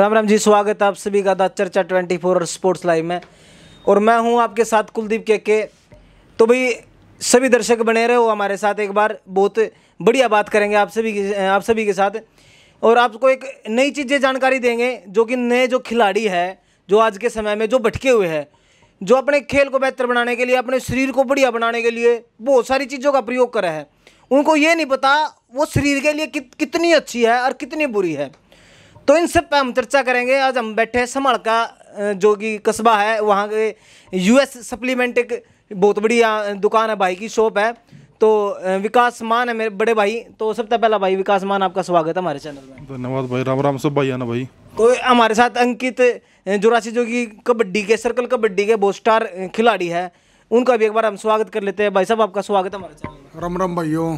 राम राम जी स्वागत है आप सभी का दा चर्चा फोर और स्पोर्ट्स लाइव में और मैं हूं आपके साथ कुलदीप के के तो भाई सभी दर्शक बने रहे हो हमारे साथ एक बार बहुत बढ़िया बात करेंगे आप सभी आप सभी के साथ और आपको एक नई चीज़ें जानकारी देंगे जो कि नए जो खिलाड़ी है जो आज के समय में जो भटके हुए हैं जो अपने खेल को बेहतर बनाने के लिए अपने शरीर को बढ़िया बनाने के लिए बहुत सारी चीज़ों का प्रयोग करा है उनको ये नहीं पता वो शरीर के लिए कित, कितनी अच्छी है और कितनी बुरी है तो इन सब पर हम चर्चा करेंगे आज हम बैठे हैं समाड़ का जो कि कस्बा है वहाँ के यूएस सप्लीमेंट एक बहुत बड़ी दुकान है भाई की शॉप है तो विकास मान है मेरे बड़े भाई तो सबसे पहला भाई विकास मान आपका स्वागत है हमारे चैनल में धन्यवाद भाई राम राम सब भाई है ना भाई तो हमारे साथ अंकित जोरासी जो कि कबड्डी के सर्कल कबड्डी के बहुत स्टार खिलाड़ी है उनका भी एक बार हम स्वागत कर लेते हैं भाई साहब आपका स्वागत है हमारे चैनल में राम राम भाइयों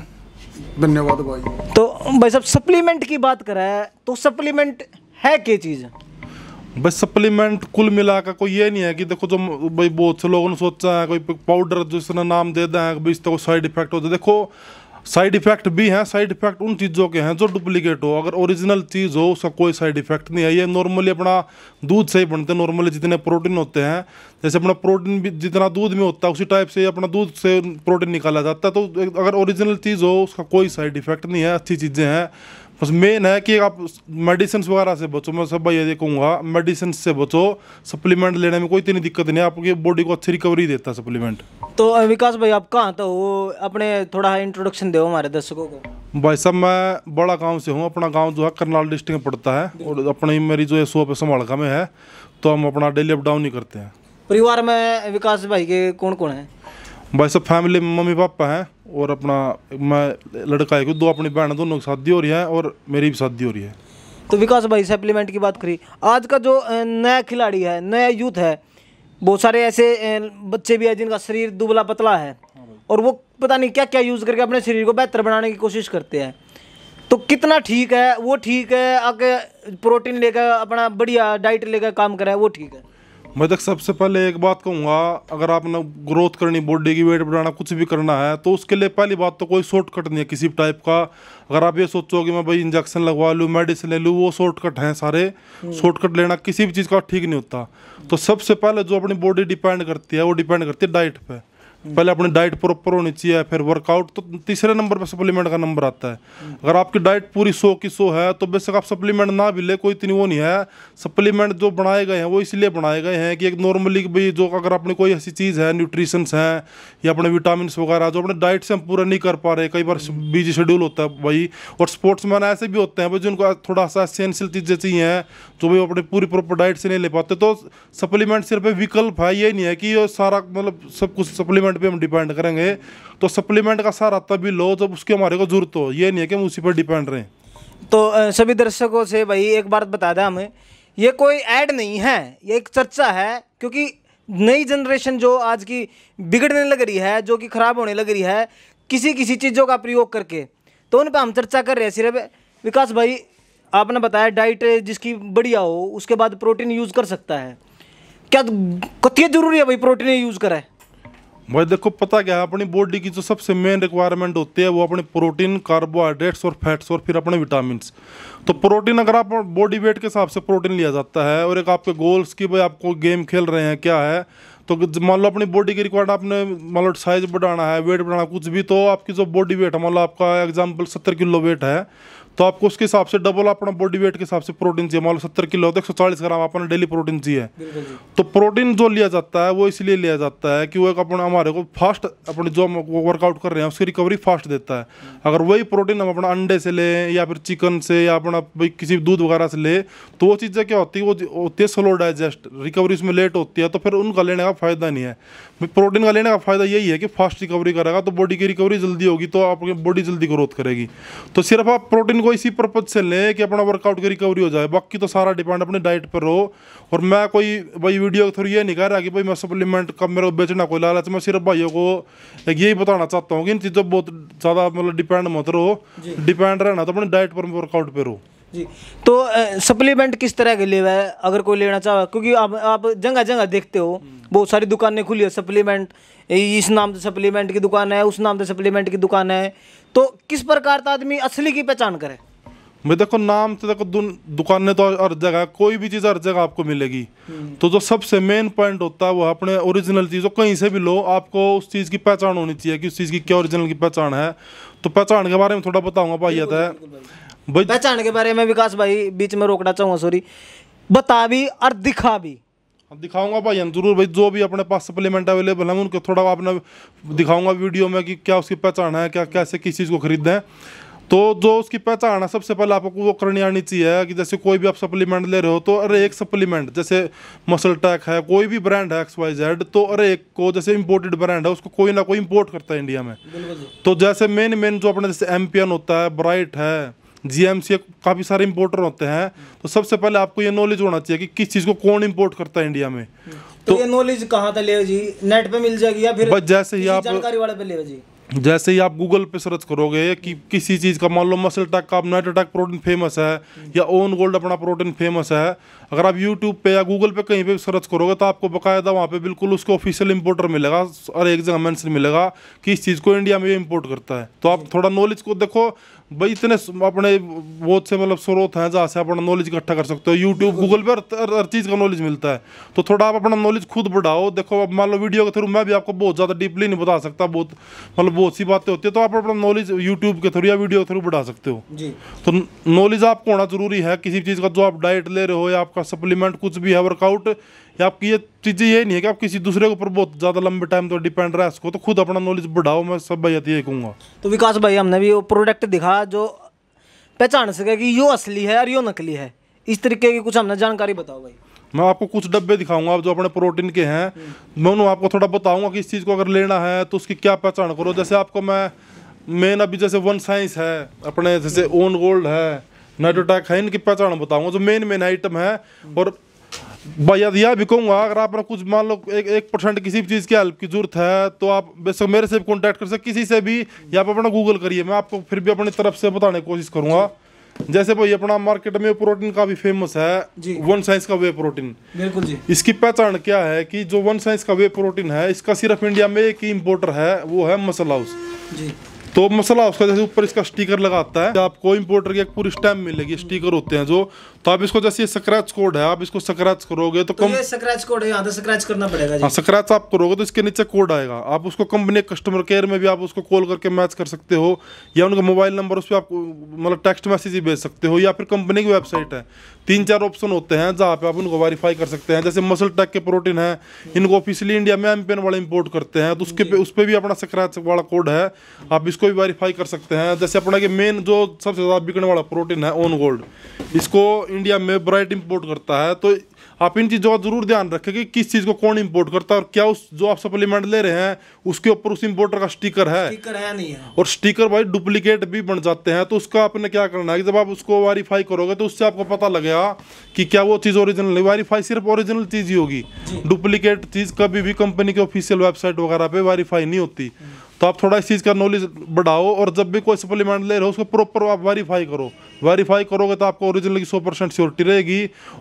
धन्यवाद भाई तो भाई साहब सप्लीमेंट की बात है तो सप्लीमेंट है क्या चीज़ भाई सप्लीमेंट कुल मिला का कोई ये नहीं है कि देखो जो भाई बहुत से लोगों ने सोचा है कोई पाउडर जो इसने नाम दे दें इसका तो कोई साइड इफेक्ट होता है देखो साइड इफ़ेक्ट भी हैं साइड इफ़ेक्ट उन चीज़ों के हैं जो डुप्लीकेट हो अगर ओरिजिनल चीज़ हो उसका कोई साइड इफ़ेक्ट नहीं है ये नॉर्मली अपना दूध से ही बनते हैं नॉर्मली जितने प्रोटीन होते हैं जैसे अपना प्रोटीन भी जितना दूध में होता है उसी टाइप से अपना दूध से प्रोटीन निकाला जाता है तो अगर ओरिजिनल चीज़ हो उसका कोई साइड इफ़ेक्ट नहीं है अच्छी चीज़ें हैं बस मेन है कि आप मेडिसिन वगैरह से बचो मैं सब भाई ये कहूँगा मेडिसिन से बचो सप्लीमेंट लेने में कोई इतनी दिक्कत नहीं आपकी बॉडी को अच्छी रिकवरी देता है सप्लीमेंट तो विकास भाई आप कहाँ तो वो अपने थोड़ा इंट्रोडक्शन दो हमारे दर्शकों को भाई साहब मैं बड़ा गाँव से हूँ अपना गाँव जो है करनाल डिस्ट्रिक्ट में पड़ता है और अपनी मेरी जो है सोप है में है तो हम अपना डेली अप डाउन ही करते हैं परिवार में विकास भाई के कौन कौन है भाई सब फैमिली में मम्मी पापा हैं और अपना मैं लड़का है दो अपनी बहन दोनों की शादी हो रही है और मेरी भी शादी हो रही है तो विकास भाई सप्लीमेंट की बात करी आज का जो नया खिलाड़ी है नया यूथ है बहुत सारे ऐसे बच्चे भी हैं जिनका शरीर दुबला पतला है और वो पता नहीं क्या क्या यूज़ करके अपने शरीर को बेहतर बनाने की कोशिश करते हैं तो कितना ठीक है वो ठीक है आगे प्रोटीन लेकर अपना बढ़िया डाइट लेकर काम करें वो ठीक है मैं तक सबसे पहले एक बात कहूँगा अगर आपने ग्रोथ करनी बॉडी की वेट बढ़ाना कुछ भी करना है तो उसके लिए पहली बात तो कोई शॉर्टकट नहीं है किसी भी टाइप का अगर आप ये सोचो कि मैं भाई इंजेक्शन लगवा लूँ मेडिसिन ले लूँ वो शॉर्टकट हैं सारे शॉर्टकट हम्म। लेना किसी भी चीज़ का ठीक नहीं होता तो सबसे पहले जो अपनी बॉडी डिपेंड करती है वो डिपेंड करती है डाइट पर पहले अपनी डाइट प्रॉपर होनी चाहिए फिर वर्कआउट तो तीसरे नंबर पर सप्लीमेंट का नंबर आता है अगर आपकी डाइट पूरी सो की सो है तो बेशक आप सप्लीमेंट ना भी ले कोई इतनी वो नहीं है सप्लीमेंट जो बनाए गए हैं वो इसलिए बनाए गए हैं कि एक नॉर्मली भाई जो अगर अपनी कोई ऐसी चीज़ है न्यूट्रीशंस हैं या अपने विटामिन वगैरह जो अपने डाइट से हम पूरा नहीं कर पा रहे कई बार बिजी शेड्यूल होता है भाई और स्पोर्ट्स ऐसे भी होते हैं भाई जिनको थोड़ा सा एसेंशियल चीज़ें चाहिए हैं जो भाई अपने पूरी प्रॉपर डाइट से नहीं ले पाते तो सप्लीमेंट सिर्फ विकल्प है ये नहीं है कि सारा मतलब सब कुछ सप्लीमेंट सप्लीमेंट पे हम डिपेंड करेंगे तो सप्लीमेंट का सहारा तभी लो जब उसकी हमारे को जरूरत हो ये नहीं है कि हम उसी पर डिपेंड रहें तो सभी दर्शकों से भाई एक बात बता दें हमें ये कोई ऐड नहीं है ये एक चर्चा है क्योंकि नई जनरेशन जो आज की बिगड़ने लग रही है जो कि ख़राब होने लग रही है किसी किसी चीज़ों का प्रयोग करके तो उन पर हम चर्चा कर रहे हैं सिर्फ विकास भाई आपने बताया डाइट जिसकी बढ़िया हो उसके बाद प्रोटीन यूज़ कर सकता है क्या कतिया ज़रूरी है भाई प्रोटीन यूज़ करें भाई देखो पता क्या है अपनी बॉडी की जो सबसे मेन रिक्वायरमेंट होती है वो अपने प्रोटीन कार्बोहाइड्रेट्स और फैट्स और फिर अपने विटामिन तो प्रोटीन अगर आप बॉडी वेट के हिसाब से प्रोटीन लिया जाता है और एक आपके गोल्स की भाई आपको गेम खेल रहे हैं क्या है तो मान लो अपनी बॉडी की रिक्वायरमेंट आपने मान लो साइज बढ़ाना है वेट बढ़ाना कुछ भी तो आपकी जो बॉडी वेट है मान लो आपका एग्जाम्पल सत्तर किलो वेट है तो आपको उसके हिसाब से डबल अपना बॉडी वेट के हिसाब से प्रोटीन चाहिए मान लो सत्तर किलो तो एक सौ चालीस ग्राम अपना डेली प्रोटीन चाहिए तो प्रोटीन जो लिया जाता है वो इसलिए लिया जाता है कि वो एक अपना हमारे को फास्ट अपने जो हम वर्कआउट कर रहे हैं उसकी रिकवरी फास्ट देता है अगर वही प्रोटीन हम अपना अंडे से लें या फिर चिकन से या अपना किसी दूध वगैरह से ले तो वो चीज़ें क्या होती है वो होती है स्लो डाइजेस्ट रिकवरी उसमें लेट होती है तो फिर उनका लेने का फ़ायदा नहीं है प्रोटीन का लेने का फ़ायदा यही है कि फास्ट रिकवरी करेगा तो बॉडी की रिकवरी जल्दी होगी तो आपकी बॉडी जल्दी ग्रोथ करेगी तो सिर्फ आप प्रोटीन को इसी पर्पज से लें कि अपना वर्कआउट की रिकवरी हो जाए बाकी तो सारा डिपेंड अपनी डाइट पर रहो और मैं कोई भाई वीडियो के थ्रू ये नहीं कह रहा कि भाई मैं सप्लीमेंट का मेरे को बेचना कोई लालच तो मैं सिर्फ भाइयों को यही बताना चाहता हूँ कि इन चीज़ों बहुत ज़्यादा मतलब डिपेंड मत रहो डिपेंड रहना तो अपनी डाइट पर वर्कआउट पर रहो तो सप्लीमेंट किस तरह के लिए हुआ अगर कोई लेना चाहे क्योंकि आप आप जगह जगह देखते हो हम्म। बहुत सारी दुकानें खुली है सप्लीमेंट इस नाम से सप्लीमेंट की दुकान है उस नाम से सप्लीमेंट की दुकान है तो किस प्रकार का आदमी असली की पहचान करे मैं देखो नाम तो देखो दुकान ने तो हर जगह कोई भी चीज़ हर जगह आपको मिलेगी हम्म। तो जो सबसे मेन पॉइंट होता है वो अपने ओरिजिनल चीज़ कहीं से भी लो आपको उस चीज़ की पहचान होनी चाहिए कि उस चीज़ की क्या ओरिजिनल की पहचान है तो पहचान के बारे में थोड़ा बताऊंगा भाई आता है पहचान के बारे में विकास भाई बीच में रोकना चाहूंगा सॉरी बता भी और दिखा भी अब दिखाऊंगा भाई हम जरूर भाई जो भी अपने पास सप्लीमेंट अवेलेबल है उनको थोड़ा अपना दिखाऊंगा वीडियो में कि क्या उसकी पहचान है क्या कैसे किस चीज़ को खरीदना है तो जो उसकी पहचान है सबसे पहले आपको वो करनी आनी चाहिए कि जैसे कोई भी आप सप्लीमेंट ले रहे हो तो अरे एक सप्लीमेंट जैसे मसल टैक है कोई भी ब्रांड है एक्स वाई जेड तो अरे एक को जैसे इंपोर्टेड ब्रांड है उसको कोई ना कोई इंपोर्ट करता है इंडिया में तो जैसे मेन मेन जो अपने जैसे एम्पियन होता है ब्राइट है जी काफ़ी सारे इम्पोर्टर होते हैं तो सबसे पहले आपको ये नॉलेज होना चाहिए कि किस चीज़ को कौन इम्पोर्ट करता है इंडिया में तो, तो ये नॉलेज कहाँ था ले जी नेट पे मिल जाएगी या फिर बस जैसे ही आप जानकारी वाले पे ले जी जैसे ही आप गूगल पे सर्च करोगे कि किसी चीज़ का मान लो मसल अटैक का नाइट अटैक प्रोटीन फेमस है या ओन गोल्ड अपना प्रोटीन फेमस है अगर आप यूट्यूब पे या गूगल पे कहीं पे सर्च करोगे तो आपको बकायदा वहाँ पे बिल्कुल उसको ऑफिशियल इंपोर्टर मिलेगा और एक जगह मेंशन मिलेगा कि इस चीज़ को इंडिया में ये इम्पोर्ट करता है तो आप थोड़ा नॉलेज को देखो भाई इतने अपने बहुत से मतलब स्रोत हैं जहाँ से अपना नॉलेज इकट्ठा कर सकते हो यूट्यूब गूगल पे हर हर चीज़ का नॉलेज मिलता है तो थोड़ा आप अपना नॉलेज खुद बढ़ाओ देखो अब मान लो वीडियो के थ्रू मैं भी आपको बहुत ज़्यादा डीपली नहीं बता सकता बहुत मतलब बहुत सी बातें होती है तो आप अपना नॉलेज यूट्यूब के थ्रू या वीडियो के थ्रू बढ़ा सकते हो जी तो नॉलेज आपको होना ज़रूरी है किसी चीज़ का जो आप डाइट ले रहे हो या आपका सप्लीमेंट कुछ भी है वर्कआउट या आपकी ये चीज़ें ये नहीं है कि आप किसी दूसरे के ऊपर बहुत ज़्यादा लंबे टाइम तो डिपेंड रहा इसको तो खुद अपना नॉलेज बढ़ाओ मैं सब भाई तो यही कहूँगा तो विकास भाई हमने भी वो प्रोडक्ट दिखा जो पहचान सके कि यो असली है और यो नकली है इस तरीके की कुछ हमने जानकारी बताओ भाई मैं आपको कुछ डब्बे दिखाऊंगा आप जो अपने प्रोटीन के हैं मैं उन्होंने आपको थोड़ा बताऊंगा कि इस चीज़ को अगर लेना है तो उसकी क्या पहचान करो जैसे आपको मैं मेन अभी जैसे वन साइंस है अपने जैसे ओन गोल्ड है नाइटोटैक है इनकी पहचान बताऊंगा जो मेन मेन आइटम है और बयाद यह भी कहूँगा अगर आपने कुछ मान लो एक एक परसेंट किसी भी चीज़ की हेल्प की जरूरत है तो आप बेशक मेरे से भी कॉन्टैक्ट कर सकते किसी से भी या आप अपना गूगल करिए मैं आपको फिर भी अपनी तरफ से बताने की कोशिश करूँगा जैसे भाई अपना मार्केट में प्रोटीन का भी फेमस है वन साइंस का वे प्रोटीन बिल्कुल जी इसकी पहचान क्या है कि जो वन साइंस का वे प्रोटीन है इसका सिर्फ इंडिया में एक ही इम्पोर्टर है वो है मसल हाउस जी तो मसल उसका जैसे ऊपर इसका स्टिकर लगाता है आपको इम्पोर्टर की एक पूरी स्टैम्प मिलेगी स्टिकर होते हैं जो तो आप इसको जैसे स्क्रैच कोड है आप इसको स्क्रैच करोगे तो, तो कम स्क्रैच कोड है यहाँ स्क्रैच करना पड़ेगा हाँ स्क्रैच आप करोगे तो इसके नीचे कोड आएगा आप उसको कंपनी कस्टमर केयर में भी आप उसको कॉल करके मैच कर सकते हो या उनका मोबाइल नंबर उस पर आप मतलब टेक्स्ट मैसेज ही भेज सकते हो या फिर कंपनी की वेबसाइट है तीन चार ऑप्शन होते हैं जहाँ पे आप उनको वेरीफाई कर सकते हैं जैसे मसल टैक के प्रोटीन है इनको ऑफिशियली इंडिया में एमपेन वाले इंपोर्ट करते हैं तो उसके पे उस पर भी अपना स्क्रैच वाला कोड है आप इसको भी वेरीफाई कर सकते हैं जैसे अपना के मेन जो सबसे ज़्यादा बिकने वाला प्रोटीन है ओन गोल्ड इसको इंडिया में ब्राइट इंपोर्ट करता है तो आप इन चीज़ों का जरूर ध्यान रखें कि किस चीज़ को कौन इंपोर्ट करता है और क्या उस जो आप सप्लीमेंट ले रहे हैं उसके ऊपर उस इंपोर्टर का स्टिकर है स्टिकर है नहीं है और स्टिकर भाई डुप्लीकेट भी बन जाते हैं तो उसका आपने क्या करना है कि जब आप उसको वेरीफाई करोगे तो उससे आपको पता लगेगा कि क्या वो चीज़ ओरिजिनल है वेरीफाई सिर्फ ओरिजिनल चीज़ ही होगी डुप्लीकेट चीज़ कभी भी कंपनी के ऑफिशियल वेबसाइट वगैरह पर वेरीफाई नहीं होती तो आप थोड़ा इस चीज़ का नॉलेज बढ़ाओ और जब भी कोई सप्लीमेंट ले रहे हो उसको प्रॉपर आप वेरीफाई करो वेरीफाई करोगे तो आपको ओरिजिनल की सौ परसेंट श्योरिटी रहेगी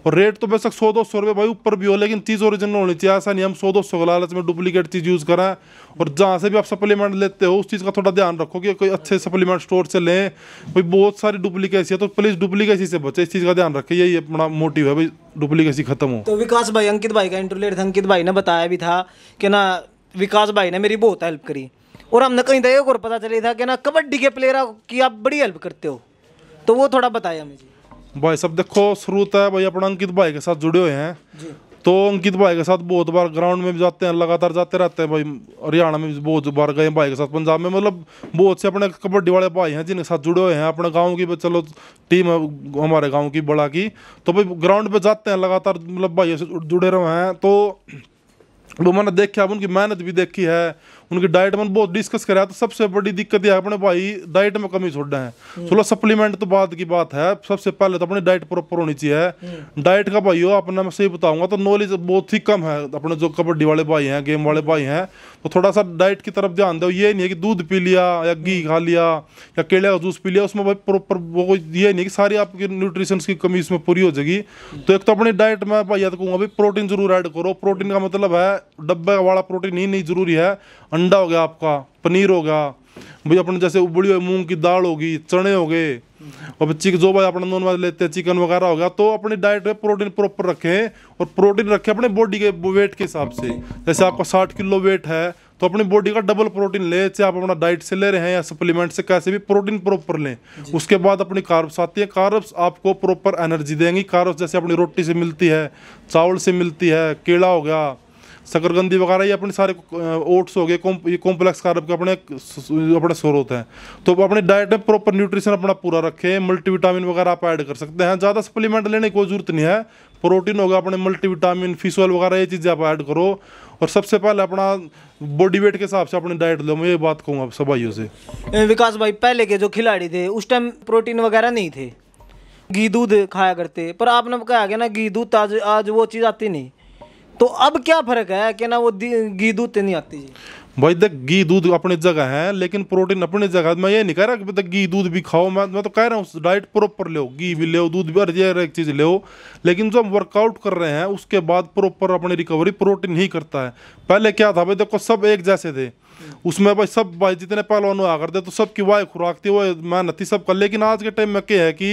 और रेट तो बेशक सौ दो सौ रुपये भाई ऊपर भी हो लेकिन चीज़ ओरिजिनल होनी चाहिए ऐसा नहीं हम सौ दो सौ के लालच में डुप्लीकेट चीज़ यूज़ करें और जहाँ से भी आप सप्लीमेंट लेते हो उस चीज़ का थोड़ा ध्यान रखो कि कोई अच्छे सप्लीमेंट स्टोर से लें कोई बहुत सारी डुप्लीकेसी है तो प्लीज़ डुप्लीकेसी से बचे इस चीज़ का ध्यान रखें यही अपना मोटिव है भाई डुप्लीकेसी खत्म हो तो विकास भाई अंकित भाई का इंटरव्यू अंकित भाई ने बताया भी था कि ना विकास भाई ने मेरी बहुत हेल्प करी और हमने कहीं एक और पता चले था कि ना कबड्डी के प्लेयर की आप बड़ी हेल्प करते हो तो वो थोड़ा बताया मुझे भाई सब देखो शुरू तो है भाई अपना अंकित भाई के साथ जुड़े हुए हैं तो अंकित भाई के साथ बहुत बार ग्राउंड में भी जाते हैं लगातार जाते रहते हैं भाई हरियाणा में भी बहुत बार गए भाई के साथ पंजाब में मतलब बहुत से अपने कबड्डी वाले भाई हैं जिनके साथ जुड़े हुए हैं अपने गांव की चलो टीम हमारे गांव की बड़ा की तो भाई ग्राउंड पे जाते हैं लगातार मतलब भाई से जुड़े रहे हैं तो वो मैंने देखा उनकी मेहनत भी देखी है उनकी डाइट में बहुत डिस्कस कराया तो सबसे बड़ी दिक्कत है अपने भाई डाइट में कमी छोड़ है हम्म। चलो सप्लीमेंट तो बाद की बात है सबसे पहले तो अपनी डाइट प्रॉपर होनी चाहिए डाइट हम्म। का भाई हो अपना मैं सही बताऊंगा तो नॉलेज बहुत ही कम है अपने जो कबड्डी वाले भाई हैं गेम वाले भाई हैं तो थोड़ा सा डाइट की तरफ ध्यान दो ये नहीं है कि दूध पी लिया या घी हम्म। खा लिया या केले का जूस पी लिया उसमें भाई प्रॉपर वो ये नहीं कि सारी आपकी न्यूट्रिशन की कमी इसमें पूरी हो जाएगी तो एक तो अपनी डाइट में भाई तो कहूँगा भाई प्रोटीन जरूर ऐड करो प्रोटीन का मतलब है डब्बे वाला प्रोटीन ही नहीं जरूरी है अंडा हो गया आपका पनीर हो गया भाई अपने जैसे उबड़ी हुई मूंग की दाल होगी चने हो गए और चिक जो भाई अपना नॉन वेज लेते हैं चिकन वगैरह हो गया तो अपनी डाइट में प्रोटीन प्रॉपर रखें और प्रोटीन रखें अपने बॉडी के वेट के हिसाब से जैसे आपका साठ किलो वेट है तो अपनी बॉडी का डबल प्रोटीन ले चाहे आप अपना डाइट से ले रहे हैं या सप्लीमेंट से कैसे भी प्रोटीन प्रॉपर लें उसके बाद अपनी कार्ब्स आती है कार्ब्स आपको प्रॉपर एनर्जी देंगी कार्ब्स जैसे अपनी रोटी से मिलती है चावल से मिलती है केला हो गया शकरगंदी वगैरह ये अपने सारे ओट्स हो गए कॉम्प्लेक्स कार्ब के अपने अपने स्रोत हैं तो अपने डाइट में प्रॉपर न्यूट्रिशन अपना पूरा रखें मल्टीविटामिन वगैरह आप ऐड कर सकते हैं ज़्यादा सप्लीमेंट लेने की कोई ज़रूरत नहीं है प्रोटीन होगा अपने मल्टीविटामिन फिश ऑयल वगैरह ये चीज़ें आप ऐड करो और सबसे पहले अपना बॉडी वेट के हिसाब से अपनी डाइट लो मैं ये बात कहूँगा सब भाइयों से विकास भाई पहले के जो खिलाड़ी थे उस टाइम प्रोटीन वगैरह नहीं थे घी दूध खाया करते पर आपने कहा गया ना घी दूध आज आज वो चीज़ आती नहीं तो अब क्या फर्क है कि ना वो घी दूध तो नहीं आती जी भाई देख घी दूध अपनी जगह है लेकिन प्रोटीन अपनी जगह मैं ये नहीं कह रहा कि घी दूध भी खाओ मैं मैं तो कह रहा हूँ डाइट प्रॉपर लो घी भी लो दूध भी हर एक चीज़ लो लेकिन जो हम वर्कआउट कर रहे हैं उसके बाद प्रॉपर अपनी रिकवरी प्रोटीन ही करता है पहले क्या था भाई देखो सब एक जैसे थे उसमें भाई सब भाई जितने पहलवान हुआ करते तो सबकी वाई खुराक थी वो मेहनत थी सब कर लेकिन आज के टाइम में क्या है कि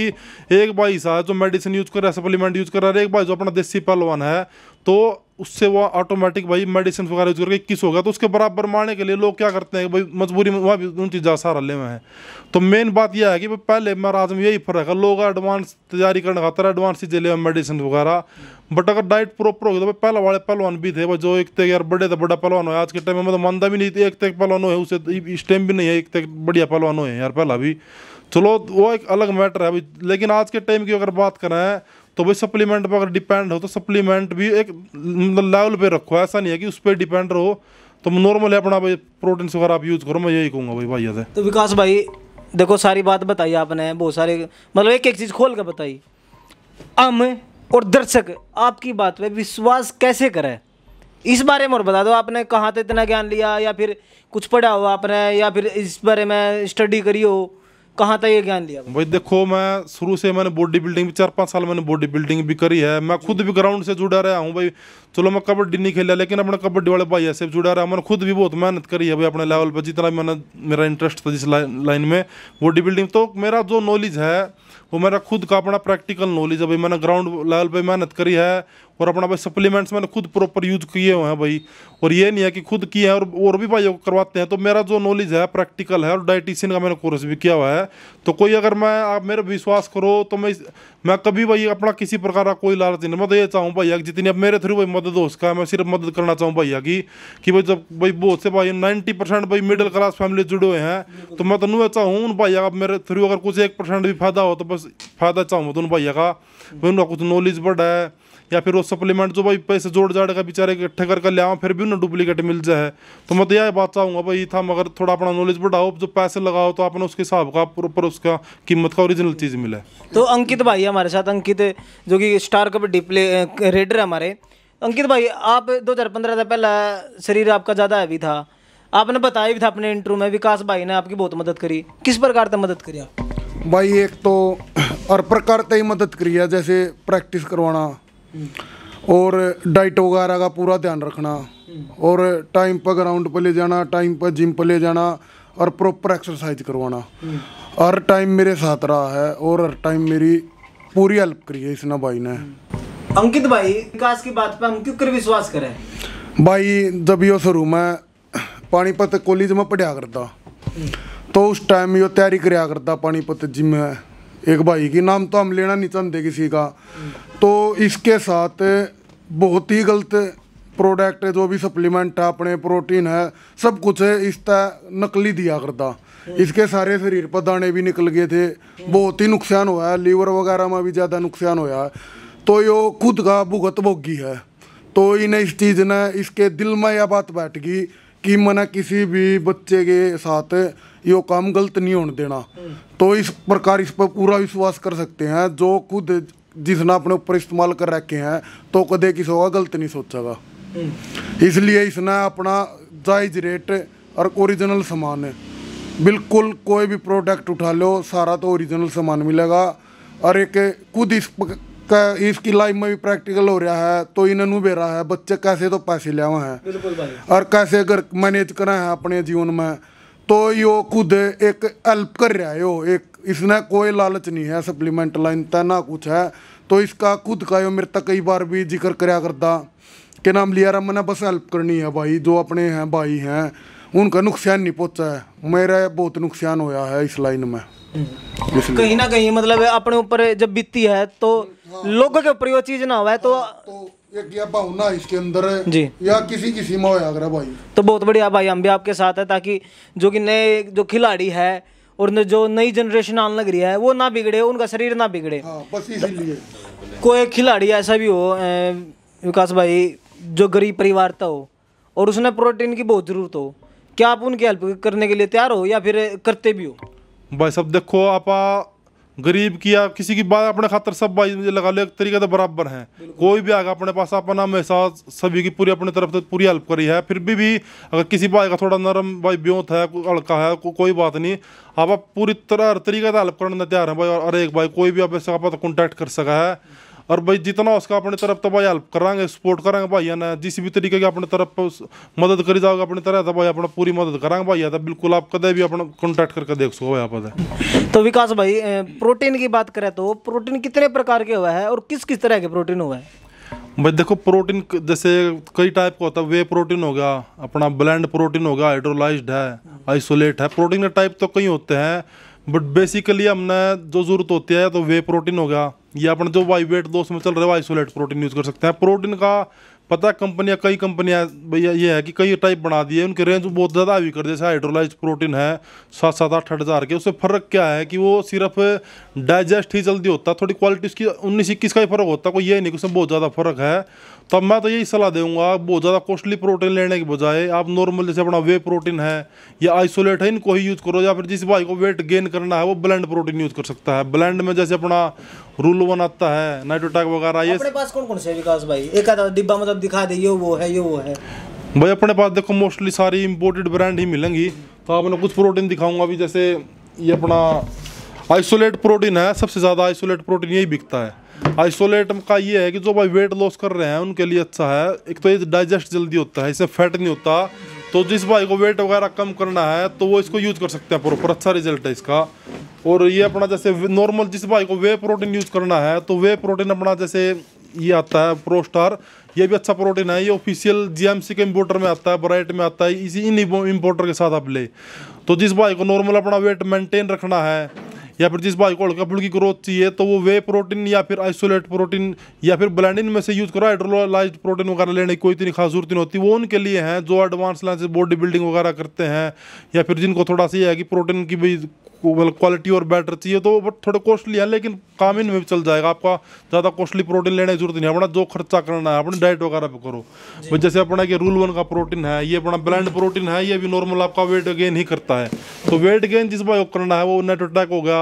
एक भाई सा जो मेडिसिन यूज कर रहा है सप्लीमेंट यूज कर रहा है एक भाई जो अपना देसी पहलवान है तो उससे वो ऑटोमेटिक भाई मेडिसिन वगैरह यूज करके किस गया तो उसके बराबर मारने के लिए लोग क्या करते हैं भाई मजबूरी में वहाँ भी उन चीज़ सारा ले हुए हैं तो मेन बात यह है कि पहले महाराज में यही फर्क है लोग एडवांस तैयारी करने खातर एडवांस चीज़ें ले मेडिसिन वगैरह बट अगर डाइट प्रॉपर होगी तो भाई पहला वाले पहलवान भी थे जो एक थे यार बड़े थे बड़ा पहलवान है आज के टाइम में मतलब मानता भी नहीं एक तक पहलवान है उसे इस टाइम भी नहीं है एक तक बढ़िया पहलवान है यार पहला भी चलो वो एक अलग मैटर है अभी लेकिन आज के टाइम की अगर बात करें तो भाई सप्लीमेंट पर अगर डिपेंड हो तो सप्लीमेंट भी एक लेवल मतलब पर रखो ऐसा नहीं है कि उस पर डिपेंड रहो तो नॉर्मल है अपना भाई प्रोटीन वगैरह आप यूज़ करो मैं यही कहूँगा भाई भाई से तो विकास भाई देखो सारी बात बताई आपने बहुत सारे मतलब एक एक चीज़ खोल कर बताई हम और दर्शक आपकी बात पर विश्वास कैसे करें इस बारे में और बता दो आपने कहाँ से तो इतना ज्ञान लिया या फिर कुछ पढ़ा हो आपने या फिर इस बारे में स्टडी करी हो कहाँ तक ये ज्ञान लिया भाई देखो मैं शुरू से मैंने बॉडी बिल्डिंग भी चार पाँच साल मैंने बॉडी बिल्डिंग भी करी है मैं खुद भी ग्राउंड से जुड़ा रहा हूँ भाई चलो मैं कबड्डी नहीं खेला लेकिन अपने कबड्डी वाले भाई से जुड़ा रहा मैंने खुद भी बहुत मेहनत करी है भाई अपने लेवल पर जितना मैंने मेरा इंटरेस्ट था जिस लाइन में बॉडी बिल्डिंग तो मेरा जो नॉलेज है वो मेरा खुद का अपना प्रैक्टिकल नॉलेज है भाई मैंने ग्राउंड लेवल पर मेहनत करी है और अपना भाई सप्लीमेंट्स मैंने खुद प्रॉपर यूज किए हुए हैं भाई और ये नहीं है कि खुद किए हैं और और भी भाई करवाते हैं तो मेरा जो नॉलेज है प्रैक्टिकल है और डाइटिशियन का मैंने कोर्स भी किया हुआ है तो कोई अगर मैं आप मेरे विश्वास करो तो मैं मैं कभी भाई अपना किसी प्रकार का कोई लालच नहीं मैं तो ये चाहूँ भैया जितनी अब मेरे थ्रू भाई मदद हो सका मैं सिर्फ मदद करना चाहूँ भैया की कि भाई जब भाई बहुत से भाई नाइन्टी परसेंट भाई मिडिल क्लास फैमिली जुड़े हुए हैं तो मैं तो नुह चाहूँ उन भैया का मेरे थ्रू अगर कुछ एक परसेंट भी फायदा हो तो बस फायदा चाहूँ तो उन भैया का उनका कुछ नॉलेज बढ़ा है या फिर वो सप्लीमेंट जो भाई पैसे जोड़ जाड़ का बेचारे इकट्ठे करके ले आओ हाँ, फिर भी उन्हें डुप्लीकेट मिल जाए तो मैं तो यह बात चाहूँगा भाई था मगर थोड़ा अपना नॉलेज बढ़ाओ जो पैसे लगाओ तो आपने उसके हिसाब का प्रॉपर उसका कीमत का ओरिजिनल चीज़ मिले तो अंकित भाई हमारे साथ अंकित जो कि स्टार कबड्डी डिप्ले रेडर हमारे अंकित भाई आप 2015 से पहला शरीर आपका ज़्यादा हैवी था आपने बताया भी था अपने इंटरव्यू में विकास भाई ने आपकी बहुत मदद करी किस प्रकार से मदद करी आप भाई एक तो हर प्रकार से ही मदद करी है जैसे प्रैक्टिस करवाना और डाइट वगैरह का पूरा ध्यान रखना और टाइम पर ग्राउंड पर ले जाना टाइम पर जिम पर ले जाना और प्रॉपर एक्सरसाइज करवाना हर टाइम मेरे साथ रहा है और हर टाइम मेरी पूरी हेल्प करी है इसना भाई ने अंकित भाई विकास की बात पर हम क्यों कर विश्वास करें भाई जब यो शुरू में पानीपत कॉलेज में पढ़ा करता तो उस टाइम यो तैयारी कराया करता पानीपत जिम है एक भाई की नाम तो हम लेना नहीं चाहते किसी का तो इसके साथ बहुत ही गलत प्रोडक्ट है जो भी सप्लीमेंट है अपने प्रोटीन है सब कुछ है तरह नकली दिया करता इसके सारे शरीर पर दाने भी निकल गए थे बहुत ही नुकसान हुआ है लीवर वगैरह में भी ज़्यादा नुकसान हुआ है तो यो खुद का भुगत भोगी है तो इन्हें इस चीज़ ने इसके दिल में यह बात बैठ गई कि मैंने किसी भी बच्चे के साथ ये काम गलत नहीं होने देना तो इस प्रकार इस पर पूरा विश्वास कर सकते हैं जो खुद जिसने अपने ऊपर इस्तेमाल कर रखे हैं तो कदे किसी होगा गलत नहीं सोचेगा इसलिए इसने अपना जायज रेट और ओरिजिनल सामान बिल्कुल कोई भी प्रोडक्ट उठा लो सारा तो ओरिजिनल सामान मिलेगा और एक खुद इस का इसकी लाइफ में भी प्रैक्टिकल हो रहा है तो इन्हें बेरा है बच्चे कैसे तो पैसे लिया हुआ है और कैसे अगर मैनेज करा है अपने जीवन में तो यो खुद एक हेल्प कर रहा है यो एक इसने कोई लालच नहीं है सप्लीमेंट लाइन ना कुछ है तो इसका खुद का यो मेरे तक कई बार भी जिक्र कराया करता के नाम लिया रहा मैंने बस हेल्प करनी है भाई जो अपने हैं भाई हैं उनका नुकसान नहीं पहुंचा है मेरा बहुत नुकसान होया है इस लाइन में हम्म। कहीं ना कहीं मतलब अपने ऊपर जब बीती है तो हाँ। लोगों के ऊपर वो चीज़ ना हुआ तो, हाँ, तो इसके अंदर जी या किसी की सीमा हो भाई तो बहुत बढ़िया भाई हम भी आपके साथ है ताकि जो की नए जो खिलाड़ी है और जो नई जनरेशन आने लग रही है वो ना बिगड़े उनका शरीर ना बिगड़े हाँ, बस इसीलिए कोई खिलाड़ी ऐसा भी हो विकास भाई जो गरीब परिवार का हो और उसने प्रोटीन की बहुत ज़रूरत हो क्या आप उनकी हेल्प करने के लिए तैयार हो या फिर करते भी हो भाई सब देखो आप गरीब की आप किसी की बात अपने खातर सब भाई मुझे लगा लो एक तरीके से बराबर हैं कोई भी आगे अपने पास अपना हमेशा सभी की पूरी अपनी तरफ से पूरी हेल्प करी है फिर भी भी अगर किसी भाई का थोड़ा नरम भाई ब्योत है अड़का है को, कोई बात नहीं आप पूरी तरह हर तरीके से हेल्प करने तैयार हैं भाई और एक भाई कोई भी आप ऐसा कॉन्टैक्ट तो कर सका है और भाई जितना उसका अपने तरफ तो भाई हेल्प करांगे सपोर्ट करांगे भाई ने जिस भी तरीके की अपने तरफ मदद करी जाओगे अपने तरह तो भाई अपना पूरी मदद करांगे भाई तो बिल्कुल आप कदे भी अपना कॉन्टैक्ट करके देख सको यहाँ पर तो विकास भाई प्रोटीन की बात करें तो प्रोटीन कितने प्रकार के हुआ है और किस किस तरह के प्रोटीन हुआ है भाई देखो प्रोटीन जैसे कई टाइप का होता है वे प्रोटीन हो गया अपना ब्लैंड प्रोटीन हो गया हाइड्रोलाइज है आइसोलेट है प्रोटीन के टाइप तो कई होते हैं बट बेसिकली हमने जो ज़रूरत होती है तो वे प्रोटीन हो गया या अपन जो वाई वेट लॉस में चल रहा है आइसोलेट प्रोटीन यूज़ कर सकते हैं प्रोटीन का पता है कंपनियाँ कई कंपनियाँ भैया ये है कि कई टाइप बना दिए उनकी रेंज बहुत ज़्यादा हावी कर जैसे हाइड्रोलाइज प्रोटीन है सात सात आठ आठ हज़ार के उससे फ़र्क क्या है कि वो सिर्फ डाइजेस्ट ही जल्दी होता है थोड़ी क्वालिटी उसकी उन्नीस इक्कीस का ही फ़र्क होता है कोई ये नहीं कि उसमें बहुत ज़्यादा फ़र्क है तब मैं तो यही सलाह दूंगा आप बहुत ज़्यादा कॉस्टली प्रोटीन लेने के बजाय आप नॉर्मल जैसे अपना वे प्रोटीन है या आइसोलेट है इनको ही यूज़ करो या फिर जिस भाई को वेट गेन करना है वो ब्लेंड प्रोटीन यूज़ कर सकता है ब्लेंड में जैसे अपना रूल वन आता है नाइट्रोटैक वगैरह ये अपने पास कौन कौन से विकास भाई एक आधा डिब्बा मतलब दिखा दे ये वो है ये वो है भाई अपने पास देखो मोस्टली सारी इम्पोर्टेड ब्रांड ही मिलेंगी तो आपने कुछ प्रोटीन दिखाऊंगा अभी जैसे ये अपना आइसोलेट प्रोटीन है सबसे ज़्यादा आइसोलेट प्रोटीन यही बिकता है आइसोलेट का ये है कि जो भाई वेट लॉस कर रहे हैं उनके लिए अच्छा है एक तो ये डाइजेस्ट जल्दी होता है इससे फैट नहीं होता तो जिस भाई को वेट वगैरह कम करना है तो वो इसको यूज़ कर सकते हैं प्रॉपर अच्छा रिजल्ट है इसका और ये अपना जैसे नॉर्मल जिस भाई को वे प्रोटीन यूज़ करना है तो वे प्रोटीन अपना जैसे ये आता है प्रोस्टार ये भी अच्छा प्रोटीन है ये ऑफिशियल जीएमसी के इम्पोर्टर में आता है ब्राइट में आता है इसी इन इम्पोर्टर के साथ आप ले तो जिस भाई को नॉर्मल अपना वेट मेंटेन रखना है या फिर जिस भाई को हल्का फुल्की ग्रोथ चाहिए तो वो वे प्रोटीन या फिर आइसोलेट प्रोटीन या फिर ब्लैंडिन में से यूज़ करो हाइड्रोलाइज प्रोटीन वगैरह लेने की कोई इतनी खास जरूरत नहीं होती वो उनके लिए हैं जो एडवांस लाइन से बॉडी बिल्डिंग वगैरह करते हैं या फिर जिनको थोड़ा सा ये है कि प्रोटीन की भी मतलब क्वालिटी और बैटर चाहिए तो बट थोड़ा कॉस्टली है लेकिन काम इन में भी चल जाएगा आपका ज़्यादा कॉस्टली प्रोटीन लेने की जरूरत नहीं है अपना जो खर्चा करना है अपनी डाइट वगैरह पे करो जैसे अपना कि रूल वन का प्रोटीन है ये अपना ब्लैंड प्रोटीन है ये भी नॉर्मल आपका वेट गेन ही करता है तो वेट गेन जिस बात करना है वो नेट अटैक हो गया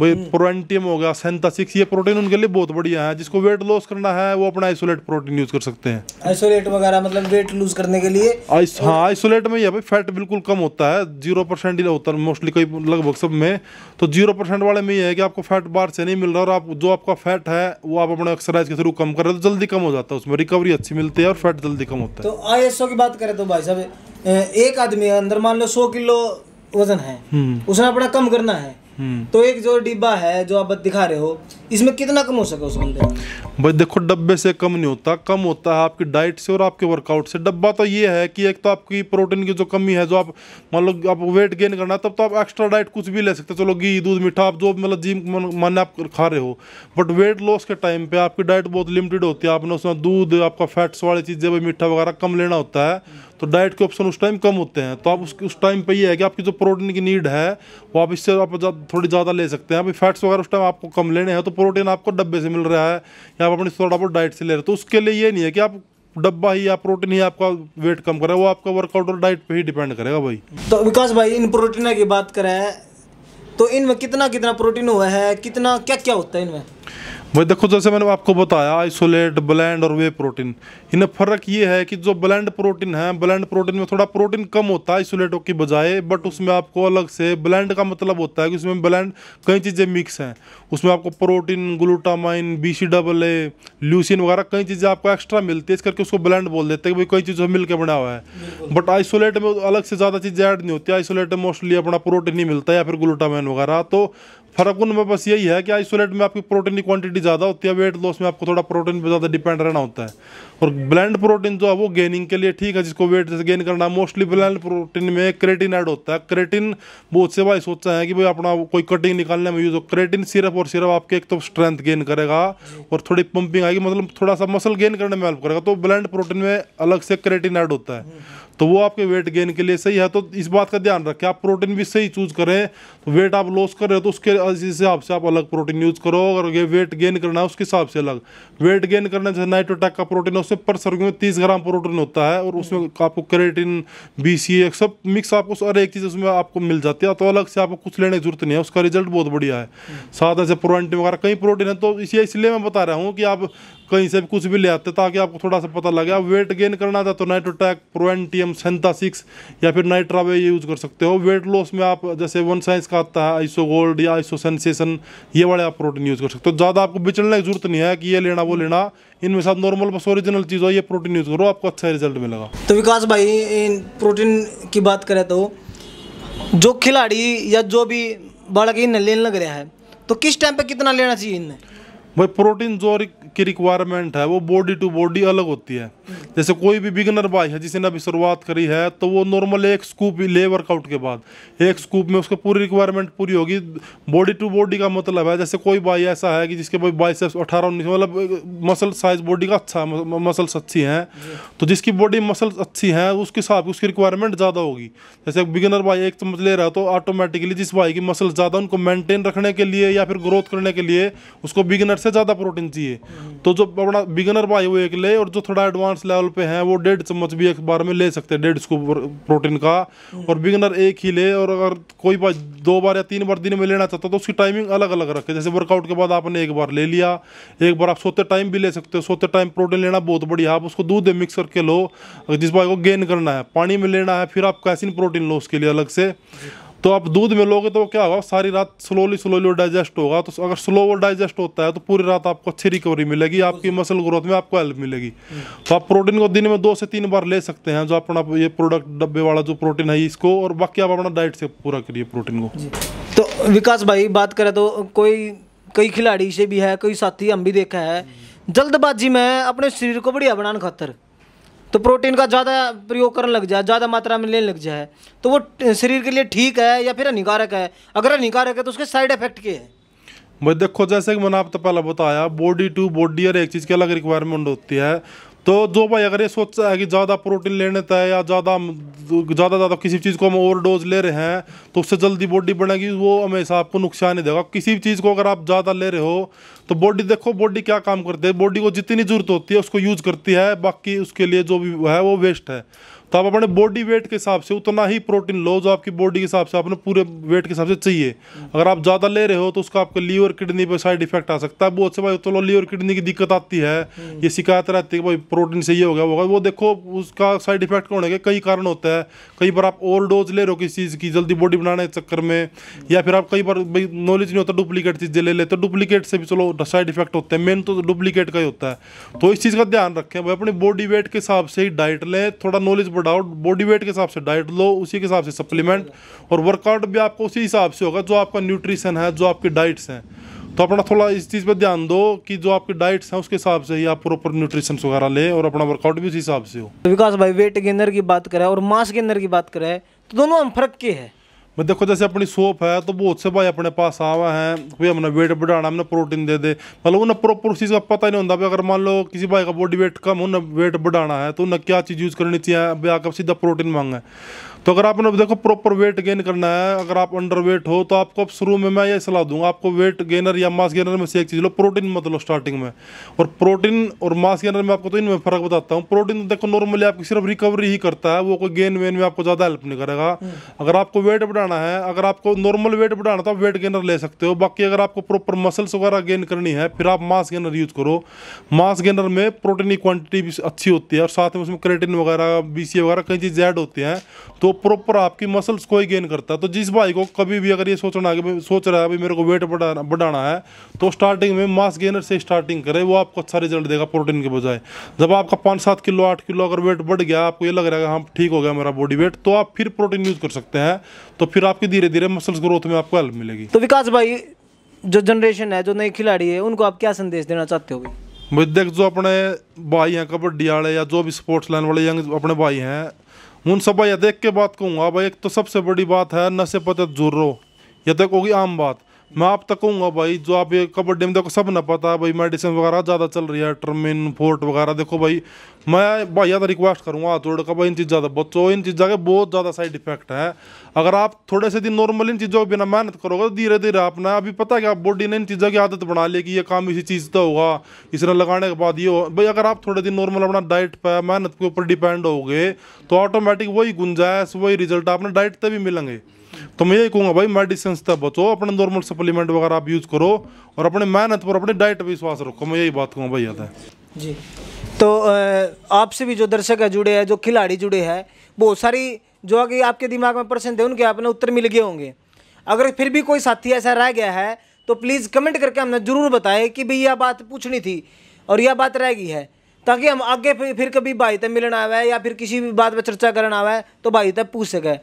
भाई प्रोएंटियम हो गया सेंतासिक्स ये प्रोटीन उनके लिए बहुत बढ़िया है जिसको वेट लॉस करना है वो अपना आइसोलेट प्रोटीन यूज कर सकते हैं आइसोलेट वगैरह मतलब वेट लूज करने के लिए आइस हाँ आइसोलेट में यह भाई फैट बिल्कुल कम होता है जीरो परसेंट ही होता है मोस्टली कई लगभग सब में तो जीरो परसेंट वाले में यह है कि आपको फैट बाहर से नहीं मिल रहा और आप जो आपका फैट है वो आप अपने एक्सरसाइज के थ्रू कम कर रहे हो तो जल्दी कम हो जाता है उसमें रिकवरी अच्छी मिलती है और फैट जल्दी कम होता है तो आई की बात करें तो भाई साहब एक आदमी अंदर मान लो सौ किलो वजन है हम्म। उसने अपना कम करना है हम्म। तो एक जो डिब्बा है जो आप दिखा रहे हो इसमें कितना कम हो सके उस बंदे भाई देखो डब्बे से कम नहीं होता कम होता है आपकी डाइट से और आपके वर्कआउट से डब्बा तो ये है कि एक तो आपकी प्रोटीन की जो कमी है जो आप मतलब आप वेट गेन करना तब तो आप एक्स्ट्रा डाइट कुछ भी ले सकते चलो घी दूध मीठा आप जो मतलब जिम मान आप खा रहे हो बट वेट लॉस के टाइम पर आपकी डाइट बहुत लिमिटेड होती है आपने उसमें दूध आपका फैट्स वाली चीज़ें भाई मीठा वगैरह कम लेना होता है तो डाइट के ऑप्शन उस टाइम कम होते हैं तो आप उसके उस टाइम पे ये है कि आपकी जो प्रोटीन की नीड है वो आप इससे आप थोड़ी ज़्यादा ले सकते हैं अभी फैट्स वगैरह उस टाइम आपको कम लेने हैं तो प्रोटीन आपको डब्बे से मिल रहा है या आप अपनी थोड़ा बहुत डाइट से ले रहे हो तो उसके लिए ये नहीं है कि आप डब्बा ही या प्रोटीन ही आपका वेट कम करे वो आपका वर्कआउट और डाइट पे ही डिपेंड करेगा भाई तो विकास भाई इन प्रोटीन की बात करें तो इनमें कितना कितना प्रोटीन हुआ है कितना क्या क्या होता है इनमें वही देखो जैसे मैंने आपको बताया आइसोलेट ब्लैंड और वे प्रोटीन इन्हें फ़र्क ये है कि जो ब्लैंड प्रोटीन है ब्लैंड प्रोटीन में थोड़ा प्रोटीन कम होता है आइसोलेटों की बजाय बट उसमें आपको अलग से ब्लैंड का मतलब होता है कि उसमें ब्लैंड कई चीज़ें मिक्स हैं उसमें आपको protein glutamine B C double A leucine वगैरह कई चीज़ें आपको एक्स्ट्रा मिलती है इस करके उसको ब्लैंड बोल देते हैं कि भाई कई चीज़ों मिल के बना हुआ है बट आइसोलेट में अलग से ज़्यादा चीज़ें ऐड नहीं होती आइसोलेट में मोस्टली अपना प्रोटीन ही मिलता है या फिर ग्लूटामाइन वगैरह तो फ़र्क उनमें बस यही है कि आइसोलेट में आपकी प्रोटीन की क्वांटिटी ज़्यादा होती है वेट लॉस में आपको थोड़ा प्रोटीन पर ज़्यादा डिपेंड रहना होता है और ब्लैंड प्रोटीन जो है वो गेनिंग के लिए ठीक है जिसको वेट जैसे गेन करना मोस्टली ब्लैंड प्रोटीन में क्रेटिन ऐड होता है क्रेटिन बहुत से भाई सोचते हैं कि भाई अपना कोई कटिंग निकालने में यूज़ हो क्रेटिन सिर्फ और सिर्फ आपके एक तो स्ट्रेंथ गेन करेगा और थोड़ी पंपिंग आएगी मतलब थोड़ा सा मसल गेन करने में हेल्प करेगा तो ब्लैंड प्रोटीन में अलग से क्रेटिन ऐड होता है तो वो आपके वेट गेन के लिए सही है तो इस बात का ध्यान रखें आप प्रोटीन भी सही चूज करें तो वेट आप लॉस कर रहे हो तो उसके हिसाब से आप अलग प्रोटीन यूज करो और ये वेट गेन करना है उसके हिसाब से अलग वेट गेन करना जैसे नाइट्रोटैक का प्रोटीन है उसमें पर सर्ग में तीस ग्राम प्रोटीन होता है और उसमें आपको करेटिन बी सी सब मिक्स आपको हर एक चीज़ उसमें आपको मिल जाती है तो अलग से आपको कुछ लेने की जरूरत नहीं है उसका रिजल्ट बहुत बढ़िया है साथ ऐसे प्रोटीन वगैरह कई प्रोटीन है तो इसलिए मैं बता रहा हूँ कि आप कहीं से भी कुछ भी ले आते ताकि आपको थोड़ा सा पता लगे आप वेट गेन करना था तो नाइट्रोटैक एम सेंता सिक्स या फिर नाइट्रावे ये यूज़ कर सकते हो वेट लॉस में आप जैसे वन साइंस का आता है आइसो गोल्ड या आइसो सेंसेशन ये वाले आप प्रोटीन यूज़ कर सकते हो ज़्यादा आपको बिचड़ने की जरूरत नहीं है कि ये लेना वो लेना इनमें साथ नॉर्मल बस ओरिजिनल चीज़ हो ये प्रोटीन यूज़ करो आपको अच्छा रिजल्ट मिलेगा तो विकास भाई इन प्रोटीन की बात करें तो जो खिलाड़ी या जो भी बड़ा के लेने लग रहा है तो किस टाइम पर कितना लेना चाहिए इनमें भाई प्रोटीन जो की रिक्वायरमेंट है वो बॉडी टू बॉडी अलग होती है जैसे कोई भी बिगनर भाई है जिसने अभी शुरुआत करी है तो वो नॉर्मल एक स्कूप ले वर्कआउट के बाद एक स्कूप में उसको पूरी रिक्वायरमेंट पूरी होगी बॉडी टू बॉडी का मतलब है जैसे कोई भाई ऐसा है कि जिसके भाई से अठारह उन्नीस मतलब मसल साइज बॉडी का अच्छा मसल्स अच्छी हैं तो जिसकी बॉडी मसल्स अच्छी हैं उसके हिसाब उसकी रिक्वायरमेंट ज़्यादा होगी जैसे बिगनर भाई एक चम्मच ले रहा है तो ऑटोमेटिकली जिस भाई की मसल ज़्यादा उनको मेंटेन रखने के लिए या फिर ग्रोथ करने के लिए उसको बिगनर से ज़्यादा प्रोटीन चाहिए तो जो अपना बिगनर भाई वो एक ले और जो थोड़ा एडवांस एडवांस लेवल पे हैं वो डेढ़ चम्मच भी एक बार में ले सकते हैं डेढ़ स्कूप प्रोटीन का और बिगनर एक ही ले और अगर कोई बार दो बार या तीन बार दिन में लेना चाहता तो उसकी टाइमिंग अलग अलग रखे जैसे वर्कआउट के बाद आपने एक बार ले लिया एक बार आप सोते टाइम भी ले सकते हो सोते टाइम प्रोटीन लेना बहुत बढ़िया आप उसको दूध मिक्स करके लो जिस बार को गेन करना है पानी में लेना है फिर आप कैसिन प्रोटीन लो उसके लिए अलग से तो आप दूध में लोगे तो क्या होगा सारी रात स्लोली स्लोली डाइजेस्ट होगा तो अगर स्लो वो डाइजेस्ट होता है तो पूरी रात आपको अच्छी रिकवरी मिलेगी आपकी मसल ग्रोथ में आपको हेल्प मिलेगी तो आप प्रोटीन को दिन में दो से तीन बार ले सकते हैं जो अपना ये प्रोडक्ट डब्बे वाला जो प्रोटीन है इसको और बाकी आप अपना डाइट से पूरा करिए प्रोटीन को तो विकास भाई बात करें तो कोई कई खिलाड़ी से भी है कोई साथी हम भी देखा है जल्दबाजी में अपने शरीर को बढ़िया बनाने खातर तो प्रोटीन का ज़्यादा प्रयोग करने लग जाए ज़्यादा मात्रा में लेने लग जाए तो वो शरीर के लिए ठीक है या फिर हानिकारक है अगर हानिकारक है तो उसके साइड इफेक्ट के हैं भाई देखो जैसे कि मैंने आपको पहले बताया बॉडी टू बॉडी और एक चीज़ की अलग रिक्वायरमेंट होती है तो जो भाई अगर ये सोचता है कि ज़्यादा प्रोटीन लेने तय है या ज़्यादा ज़्यादा ज़्यादा किसी चीज़ को हम ओवर डोज ले रहे हैं तो उससे जल्दी बॉडी बढ़ेगी वो हमेशा आपको नुकसान ही देगा किसी भी चीज़ को अगर आप ज़्यादा ले रहे हो तो बॉडी देखो बॉडी क्या काम करती है बॉडी को जितनी ज़रूरत होती है उसको यूज़ करती है बाकी उसके लिए जो भी है वो वेस्ट है तो आप अपने बॉडी वेट के हिसाब से उतना ही प्रोटीन लो जो आपकी बॉडी के हिसाब से आपने पूरे वेट के हिसाब से चाहिए अगर आप ज़्यादा ले रहे हो तो उसका आपके लीवर किडनी पर साइड इफेक्ट आ सकता है बहुत से अच्छा भाई चलो लीवर किडनी की दिक्कत आती है ये शिकायत रहती है कि भाई प्रोटीन सही हो गया वो वो देखो उसका साइड इफेक्ट होने के कई कारण होता है कई बार आप ओवर डोज ले रहे हो किसी चीज़ की जल्दी बॉडी बनाने के चक्कर में या फिर आप कई बार भाई नॉलेज नहीं होता डुप्लीकेट चीज़ें ले लेते डुप्लीकेट से भी चलो साइड इफेक्ट होते हैं मेन तो डुप्लीकेट का ही होता है तो इस चीज़ का ध्यान रखें भाई अपनी बॉडी वेट के हिसाब से ही डाइट लें थोड़ा नॉलेज वर्कआउट बॉडी वेट के हिसाब से डाइट लो उसी के हिसाब से सप्लीमेंट और वर्कआउट भी आपको उसी हिसाब से होगा जो आपका न्यूट्रिशन है जो आपकी डाइट्स हैं तो अपना थोड़ा इस चीज़ पर ध्यान दो कि जो आपकी डाइट्स हैं उसके हिसाब से ही आप प्रॉपर न्यूट्रिशन वगैरह लें और अपना वर्कआउट भी उसी हिसाब से हो तो विकास भाई वेट गेनर की बात करें और मास गेनर की बात करें तो दोनों हम फर्क के हैं भाई देखो जैसे अपनी सोप है तो बहुत से भाई अपने पास आवा है कोई हमने वेट बढ़ाना हमने प्रोटीन दे दे मतलब उन्हें प्रॉपर उस चीज़ का पता ही नहीं होता अगर मान लो किसी भाई का बॉडी वेट कम उन्हें वेट बढ़ाना है तो उन्हें क्या चीज़ यूज़ करनी चाहिए भाई आकर सीधा प्रोटीन मांगा है तो अगर आपने अब देखो प्रॉपर वेट गेन करना है अगर आप अंडर वेट हो तो आपको अब शुरू में मैं ये सलाह दूंगा आपको वेट गेनर या मास गेनर में से एक चीज़ लो प्रोटीन मत लो स्टार्टिंग में और प्रोटीन और मास गेनर में आपको तो इनमें फ़र्क बताता हूँ प्रोटीन तो देखो नॉर्मली आपकी सिर्फ रिकवरी ही करता है वो कोई गेन वेन में आपको ज़्यादा हेल्प नहीं करेगा अगर आपको वेट बढ़ाना है अगर आपको नॉर्मल वेट बढ़ाना तो आप वेट गेनर ले सकते हो बाकी अगर आपको प्रॉपर मसल्स वगैरह गेन करनी है फिर आप मास गेनर यूज़ करो मास गेनर में प्रोटीन की क्वांटिटी भी अच्छी होती है और साथ में उसमें क्रेटिन वगैरह बी वगैरह कई चीज़ ऐड होती है तो प्रॉपर आपकी मसल्स को ही गेन करता है तो जिस भाई को कभी भी अगर ये सोचना है सोच रहा है अभी मेरे को वेट बढ़ाना बढ़ाना है तो स्टार्टिंग में मास गेनर से स्टार्टिंग करें वो आपको अच्छा रिजल्ट देगा प्रोटीन के बजाय जब आपका पाँच सात किलो आठ किलो अगर वेट बढ़ गया आपको ये लग रहा है हाँ ठीक हो गया मेरा बॉडी वेट तो आप फिर प्रोटीन यूज़ कर सकते हैं तो फिर आपकी धीरे धीरे मसल्स ग्रोथ में आपको हेल्प मिलेगी तो विकास भाई जो जनरेशन है जो नए खिलाड़ी है उनको आप क्या संदेश देना चाहते हो भाई देख जो अपने भाई हैं कबड्डी वाले या जो भी स्पोर्ट्स लाइन वाले यंग अपने भाई हैं मुन सबा भाई देख के बात कहूँगा हाँ भाई एक तो सबसे बड़ी बात है नशे पते जुर्रो यह देखोगी होगी आम बात मैं आप तक कहूँगा भाई जो आप ये कबड्डी में देखो सब ना पता है भाई मेडिसिन वगैरह ज़्यादा चल रही है टर्मिन फोर्ट वगैरह देखो भाई मैं भाई ज़्यादा रिक्वेस्ट करूँगा हाथ जोड़ का भाई इन चीज़ ज़्यादा बच्चों इन चीज़ों के बहुत ज़्यादा साइड इफेक्ट है अगर आप थोड़े से दिन नॉर्मल इन चीज़ों के बिना मेहनत करोगे तो धीरे धीरे आपने अभी पता है कि आप बॉडी ने इन चीज़ों की आदत बना ली कि ये काम इसी चीज़ का होगा इसने लगाने के बाद ये हो भाई अगर आप थोड़े दिन नॉर्मल अपना डाइट पर मेहनत के ऊपर डिपेंड होगे तो ऑटोमेटिक वही गुंजाइश वही रिजल्ट आपने डाइट तभी मिलेंगे तो मैं यही कहूँगा भाई मेडिसिन से तो बचो अपने नॉर्मल सप्लीमेंट वगैरह आप यूज़ करो और अपने मेहनत पर अपने डाइट पर विश्वास रखो मैं यही बात कहूँगा भाई याद जी तो आपसे भी जो दर्शक है जुड़े हैं जो खिलाड़ी जुड़े हैं बहुत सारी जो कि आपके दिमाग में प्रश्न थे उनके आपने उत्तर मिल गए होंगे अगर फिर भी कोई साथी ऐसा रह गया है तो प्लीज़ कमेंट करके हमने ज़रूर बताएं कि भाई यह बात पूछनी थी और यह बात रह गई है ताकि हम आगे फिर कभी भाई तक मिलना आवा है या फिर किसी भी बात पर चर्चा करना आवा है तो भाई तक पूछ सकें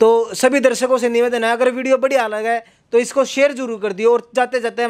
तो सभी दर्शकों से निवेदन है अगर वीडियो बढ़िया लगा है तो इसको शेयर जरूर कर दियो और जाते जाते